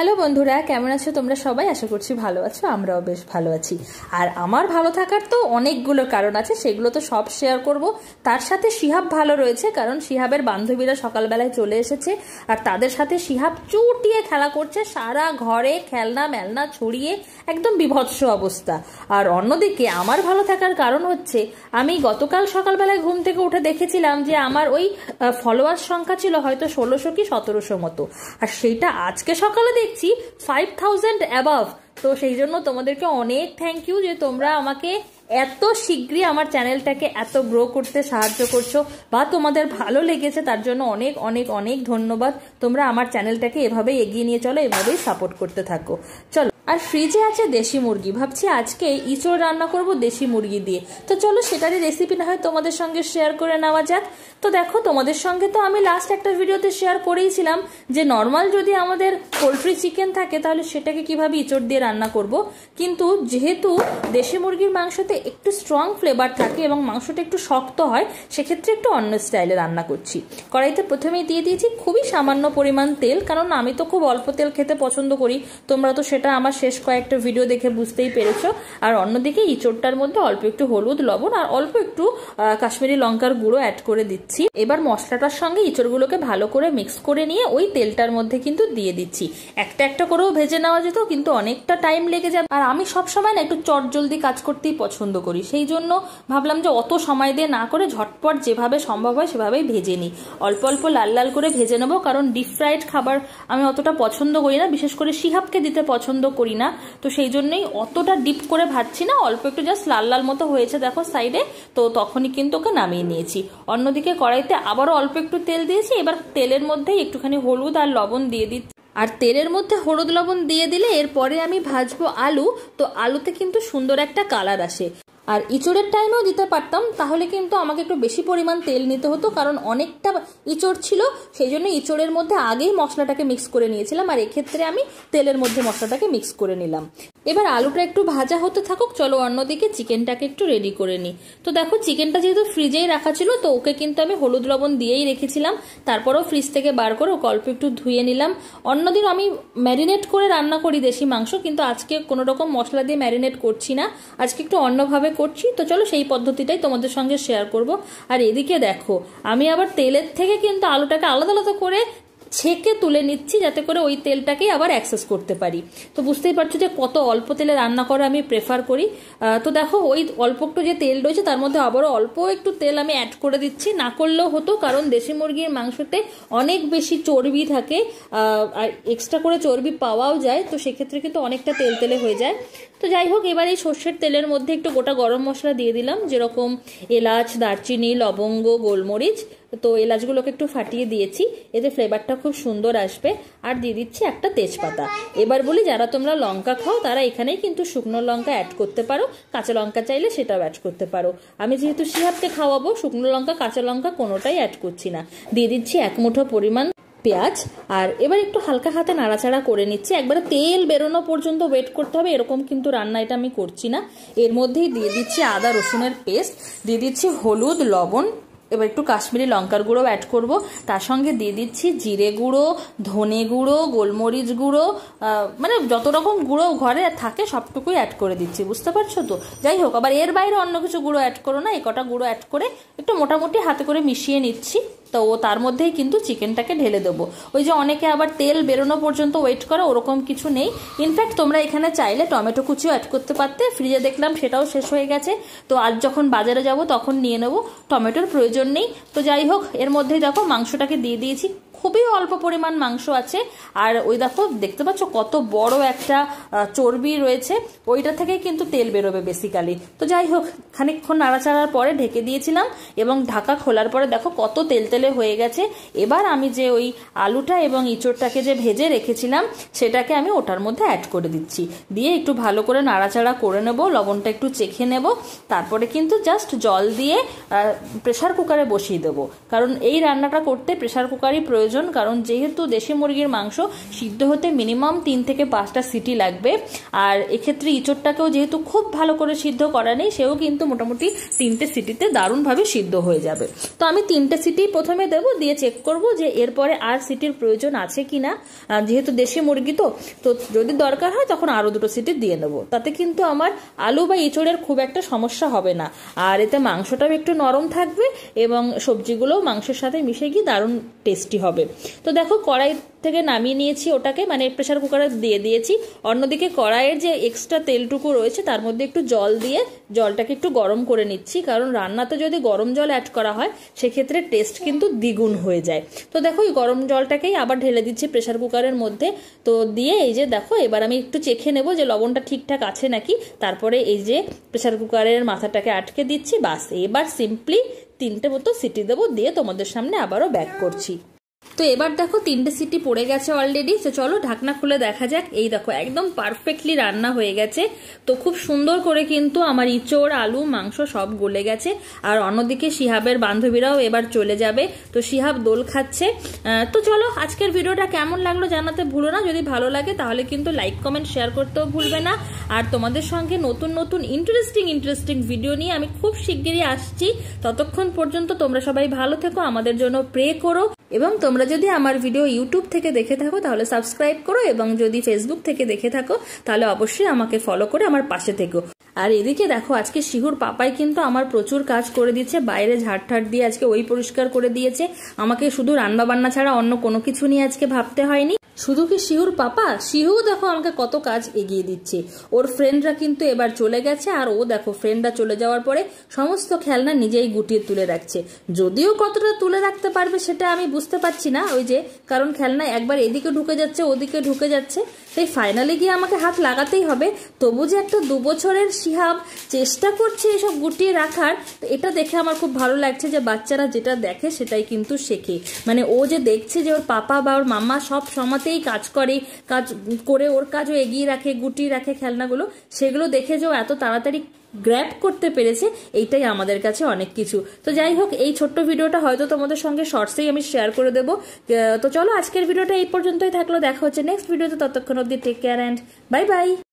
hello বন্ধুরা কেমন আছো তোমরা সবাই আশা করছি ভালো আছো আমরাও বেশ ভালো আছি আর আমার ভালো থাকার তো অনেকগুলো কারণ আছে সেগুলো তো সব শেয়ার করব তার সাথে শিহাব ভালো রয়েছে কারণ শিহাবের বান্ধবীরা সকালবেলায় চলে এসেছে আর তাদের সাথে শিহাব চুটিয়ে খেলা করছে সারা ঘরে খেলনা মেলনা ছড়িয়ে একদম বিভৎস অবস্থা আর অন্যদিকে আমার ভালো থাকার কারণ হচ্ছে আমি গতকাল সকালবেলায় ঘুম থেকে উঠে দেখেছিলাম যে আমার ওই ফলোয়ার সংখ্যা ছিল হয়তো ষোলোশো কি সতেরোশো মতো আর সেটা আজকে সকালে দেখছি ফাইভ থাউজেন্ড অ্যাবাভ তো সেই জন্য তোমাদেরকে অনেক থ্যাংক ইউ যে তোমরা আমাকে এত শীঘ্রই আমার চ্যানেলটাকে এত গ্রো করতে সাহায্য করছো বা তোমাদের ভালো লেগেছে তার জন্য অনেক অনেক অনেক ধন্যবাদ তোমরা আমার চ্যানেলটাকে এভাবেই এগিয়ে নিয়ে চলো এভাবেই সাপোর্ট করতে থাকো চলো আর ফ্রিজে আছে দেশি মুরগি ভাবছি আজকে ইঁচড় রান্না করব দেশি মুরগি দিয়ে তো চলো সেটারই রেসিপি না হয় তোমাদের সঙ্গে শেয়ার করে নেওয়া যাক তো দেখো তোমাদের সঙ্গে তো আমি লাস্ট একটা ভিডিওতে শেয়ার করেইছিলাম যে নর্মাল যদি আমাদের পোলট্রি চিকেন থাকে তাহলে সেটাকে কিভাবে ইঁচড় দিয়ে রান্না করব কিন্তু যেহেতু দেশি মুরগির মাংসতে একটু স্ট্রং ফ্লেভার থাকে এবং মাংসটা একটু শক্ত হয় সেক্ষেত্রে একটু অন্য স্টাইলে রান্না করছি কড়াইতে প্রথমেই দিয়ে দিয়েছি খুবই সামান্য পরিমাণ তেল কারণ আমি তো খুব অল্প তেল খেতে পছন্দ করি তোমরা তো সেটা আমার শেষ কয়েকটা ভিডিও দেখে বুঝতেই পেরেছো আর অন্যদিকে ইচোরটার মধ্যে অল্প একটু হলুদ লবণ আর অল্প একটু কাশ্মীরি লঙ্কার গুঁড়ো অ্যাড করে দিচ্ছি এবার মশলাটার সঙ্গে ইচোরগুলোকে ভালো করে মিক্স করে নিয়ে ওই তেলটার মধ্যে কিন্তু দিয়ে দিচ্ছি একটা একটা করেও ভেজে নেওয়া যেত কিন্তু অনেকটা টাইম লেগে যাবে আর আমি সবসময় না একটু চট জলদি কাজ করতেই পছন্দ করি সেই জন্য ভাবলাম যে অত সময় দিয়ে না করে ঝটপট যেভাবে সম্ভব হয় সেভাবেই ভেজে নিই অল্প অল্প লাল লাল করে ভেজে নেবো কারণ ডিপ ফ্রাইড খাবার আমি অতটা পছন্দ করি না বিশেষ করে শিহাবকে দিতে পছন্দ করি করি না তো সেই জন্যই অতটা ডিপ করে ভাজছি না অল্প একটু জাস্ট লাল লাল মতো হয়েছে দেখো সাইডে তো তখনই কিন্তু ওকে নামিয়ে নিয়েছি অন্যদিকে কড়াইতে আবারও অল্প একটু তেল দিয়েছি এবার তেলের মধ্যেই একটুখানি হলুদ আর লবণ দিয়ে দিচ্ছি আর তেলের মধ্যে হলুদ লবণ দিয়ে দিলে এরপরে আমি ভাজবো আলু তো আলুতে কিন্তু সুন্দর একটা কালার আসে আর ইঁচড়ের টাইমেও দিতে পারতাম তাহলে কিন্তু আমাকে একটু বেশি পরিমাণ তেল নিতে হতো কারণ অনেকটা ইঁচড় ছিল সেই জন্য ইঁচড়ের মধ্যে আগেই মশলাটাকে মিক্স করে নিয়েছিলাম আর এক্ষেত্রে আমি তেলের মধ্যে মশলাটাকে মিক্স করে নিলাম এবার আলুটা একটু ভাজা হতে থাকুক চলো অন্যদিকে চিকেনটাকে একটু রেডি করে নিই তো দেখো চিকেনটা যেহেতু ফ্রিজেই রাখা ছিল তো ওকে কিন্তু আমি হলুদ লবণ দিয়েই রেখেছিলাম তারপরেও ফ্রিজ থেকে বার করে ওকে অল্প একটু ধুয়ে নিলাম অন্যদিন আমি ম্যারিনেট করে রান্না করি দেশি মাংস কিন্তু আজকে কোনো রকম মশলা দিয়ে ম্যারিনেট করছি না আজকে একটু অন্যভাবে করছি তো চলো সেই পদ্ধতিটাই তোমাদের সঙ্গে শেয়ার করব আর এদিকে দেখো আমি আবার তেলের থেকে কিন্তু আলুটাকে আলাদা আলাদা করে ছেঁকে তুলে নিচ্ছি যাতে করে ওই তেলটাকেই আবার অ্যাক্সেস করতে পারি তো বুঝতেই পারছো যে কত অল্প তেলে রান্না করা আমি প্রেফার করি তো দেখো ওই অল্প একটু যে তেল রয়েছে তার মধ্যে আবারও অল্প একটু তেল আমি অ্যাড করে দিচ্ছি না করলেও হতো কারণ দেশি মুরগির মাংসতে অনেক বেশি চর্বি থাকে আর এক্সট্রা করে চর্বি পাওয়াও যায় তো সেক্ষেত্রে কিন্তু অনেকটা তেল তেলে হয়ে যায় তো যাই হোক এবার এই সর্ষের তেলের মধ্যে একটু গোটা গরম মশলা দিয়ে দিলাম যেরকম এলাচ দারচিনি লবঙ্গ গোলমরিচ তো এলাচগুলোকে একটু ফাটিয়ে দিয়েছি এতে ফ্লেভারটা খুব সুন্দর আসবে আর দিয়ে দিচ্ছি একটা তেজপাতা এবার বলি যারা তোমরা লঙ্কা খাও তারা এখানেই কিন্তু শুকনো লঙ্কা অ্যাড করতে পারো কাঁচা লঙ্কা চাইলে সেটাও অ্যাড করতে পারো আমি যেহেতু সিহাবকে খাওয়াবো শুকনো লঙ্কা কাঁচা লঙ্কা কোনোটাই অ্যাড করছি না দিয়ে দিচ্ছি এক মুঠো পরিমাণ পেঁয়াজ আর এবার একটু হালকা হাতে নাড়াচাড়া করে নিচ্ছি একবারে তেল বেরোনো পর্যন্ত ওয়েট করতে হবে এরকম কিন্তু রান্না এটা আমি করছি না এর মধ্যেই দিয়ে দিচ্ছি আদা রসুনের পেস্ট দিয়ে দিচ্ছি হলুদ লবণ এবার একটু কাশ্মীরি লঙ্কার গুঁড়ো অ্যাড করব তার সঙ্গে দিয়ে দিচ্ছি জিরে গুঁড়ো ধনে গুঁড়ো গোলমরিচ গুঁড়ো মানে যত রকম গুঁড়ো ঘরে থাকে সবটুকুই অ্যাড করে দিচ্ছি বুঝতে পারছো তো যাই হোক আবার এর বাইরে অন্য কিছু গুঁড়ো অ্যাড করো না এই কটা গুঁড়ো অ্যাড করে একটু মোটামুটি হাতে করে মিশিয়ে নিচ্ছি তো ও তার মধ্যেই কিন্তু চিকেনটাকে ঢেলে দেবো ওই যে অনেকে আবার তেল বেরোনো পর্যন্ত ওয়েট করো ওরকম কিছু নেই ইনফ্যাক্ট তোমরা এখানে চাইলে টমেটো কুচিও অ্যাড করতে পারতে ফ্রিজে দেখলাম সেটাও শেষ হয়ে গেছে তো আজ যখন বাজারে যাব তখন নিয়ে নেবো টমেটোর প্রয়োজন জন্যেই তো যাই হোক এর মধ্যেই দেখো মাংসটাকে দিয়ে দিয়েছি খুবই অল্প পরিমাণ মাংস আছে আর ওই দেখো দেখতে পাচ্ছ কত বড় একটা চর্বি রয়েছে ওইটা থেকে কিন্তু তেল বেরোবে বেসিক্যালি তো যাই হোক খানিকক্ষণ নাড়াচাড়ার পরে ঢেকে দিয়েছিলাম এবং ঢাকা খোলার পরে দেখো কত তেল তেলে হয়ে গেছে এবার আমি যে ওই আলুটা এবং ইঁচড়টাকে যে ভেজে রেখেছিলাম সেটাকে আমি ওটার মধ্যে অ্যাড করে দিচ্ছি দিয়ে একটু ভালো করে নাড়াচাড়া করে নেব লবণটা একটু চেখে নেব তারপরে কিন্তু জাস্ট জল দিয়ে প্রেশার কুকারে বসিয়ে দেবো কারণ এই রান্নাটা করতে প্রেশার কুকারই প্রয়োজন প্রয়োজন কারণ যেহেতু দেশি মুরগির মাংস সিদ্ধ হতে মিনিমাম তিন থেকে পাঁচটা সিটি লাগবে আর এক্ষেত্রে ইঁচড়টাকেও যেহেতু খুব ভালো করে সিদ্ধ করা নেই সেও কিন্তু মোটামুটি তিনটে সিটিতে দারুণভাবে সিদ্ধ হয়ে যাবে তো আমি তিনটে সিটি প্রথমে দেব দিয়ে চেক করব যে এরপরে আর সিটির প্রয়োজন আছে কি না যেহেতু দেশি মুরগি তো তো যদি দরকার হয় তখন আরও দুটো সিটি দিয়ে নেবো তাতে কিন্তু আমার আলু বা ইঁচড়ের খুব একটা সমস্যা হবে না আর এতে মাংসটাও একটু নরম থাকবে এবং সবজিগুলোও মাংসের সাথে মিশে গিয়ে দারুণ টেস্টি হবে হবে তো দেখো কড়াই থেকে নামিয়ে নিয়েছি ওটাকে মানে প্রেশার কুকারে দিয়ে দিয়েছি অন্যদিকে কড়াইয়ের যে এক্সট্রা তেলটুকু রয়েছে তার মধ্যে একটু জল দিয়ে জলটাকে একটু গরম করে নিচ্ছি কারণ রান্নাতে যদি গরম জল অ্যাড করা হয় সেক্ষেত্রে টেস্ট কিন্তু দ্বিগুণ হয়ে যায় তো দেখো এই গরম জলটাকেই আবার ঢেলে দিচ্ছি প্রেশার কুকারের মধ্যে তো দিয়ে এই যে দেখো এবার আমি একটু চেখে নেব যে লবণটা ঠিকঠাক আছে নাকি তারপরে এই যে প্রেশার কুকারের মাথাটাকে আটকে দিচ্ছি বাস এবার সিম্পলি তিনটে মতো সিটি দেবো দিয়ে তোমাদের সামনে আবারও ব্যাক করছি তো এবার দেখো তিনটে সিটি পড়ে গেছে অলরেডি তো চলো ঢাকনা খুলে দেখা যাক এই দেখো একদম পারফেক্টলি রান্না হয়ে গেছে তো খুব সুন্দর করে কিন্তু আমার ইঁচড় আলু মাংস সব গলে গেছে আর অন্যদিকে শিহাবের বান্ধবীরাও এবার চলে যাবে তো শিহাব দোল খাচ্ছে তো চলো আজকের ভিডিওটা কেমন লাগলো জানাতে ভুলো না যদি ভালো লাগে তাহলে কিন্তু লাইক কমেন্ট শেয়ার করতেও ভুলবে না আর তোমাদের সঙ্গে নতুন নতুন ইন্টারেস্টিং ইন্টারেস্টিং ভিডিও নিয়ে আমি খুব শিগগিরই আসছি ততক্ষণ পর্যন্ত তোমরা সবাই ভালো থেকো আমাদের জন্য প্রে করো এবং তোমরা যদি আমার ভিডিও ইউটিউব থেকে দেখে থাকো তাহলে সাবস্ক্রাইব করো এবং যদি ফেসবুক থেকে দেখে থাকো তাহলে অবশ্যই আমাকে ফলো করে আমার পাশে থেকো আর এদিকে দেখো আজকে শিহুর পাপাই কিন্তু আমার প্রচুর কাজ করে দিচ্ছে বাইরে ঝাড়ঠাট দিয়ে আজকে ওই পরিষ্কার করে দিয়েছে আমাকে শুধু রান্না বান্না ছাড়া অন্য কোনো কিছু নিয়ে আজকে ভাবতে হয়নি শুধু কি শিহুর পাপা শিহু দেখো আমাকে কত কাজ এগিয়ে দিচ্ছে ওর ফ্রেন্ডরা কিন্তু এবার চলে গেছে আর ও দেখো ফ্রেন্ডরা চলে যাওয়ার পরে সমস্ত খেলনা নিজেই গুটিয়ে তুলে রাখছে যদিও কতটা তুলে রাখতে পারবে সেটা আমি বুঝতে পারছি না ওই যে কারণ খেলনা একবার এদিকে ঢুকে যাচ্ছে ওদিকে ঢুকে যাচ্ছে তাই ফাইনালে গিয়ে আমাকে হাত লাগাতেই হবে তবু যে একটা দুবছরের শিহাব চেষ্টা করছে এসব গুটিয়ে রাখার এটা দেখে আমার খুব ভালো লাগছে যে বাচ্চারা যেটা দেখে সেটাই কিন্তু শেখে মানে ও যে দেখছে যে ওর পাপা বা ওর মাম্মা সব সমাতে সেই কাজ করে কাজ করে ওর কাজও এগিয়ে রাখে গুটিয়ে রাখে খেলনাগুলো সেগুলো দেখে যে এত তাড়াতাড়ি গ্র্যাপ করতে পেরেছে এইটাই আমাদের কাছে অনেক কিছু তো যাই হোক এই ছোট্ট ভিডিওটা হয়তো তোমাদের সঙ্গে শর্টসেই আমি শেয়ার করে দেবো তো চলো আজকের ভিডিওটা এই পর্যন্তই থাকলো দেখা হচ্ছে নেক্সট ভিডিওতে ততক্ষণ অব্দি take care and bye by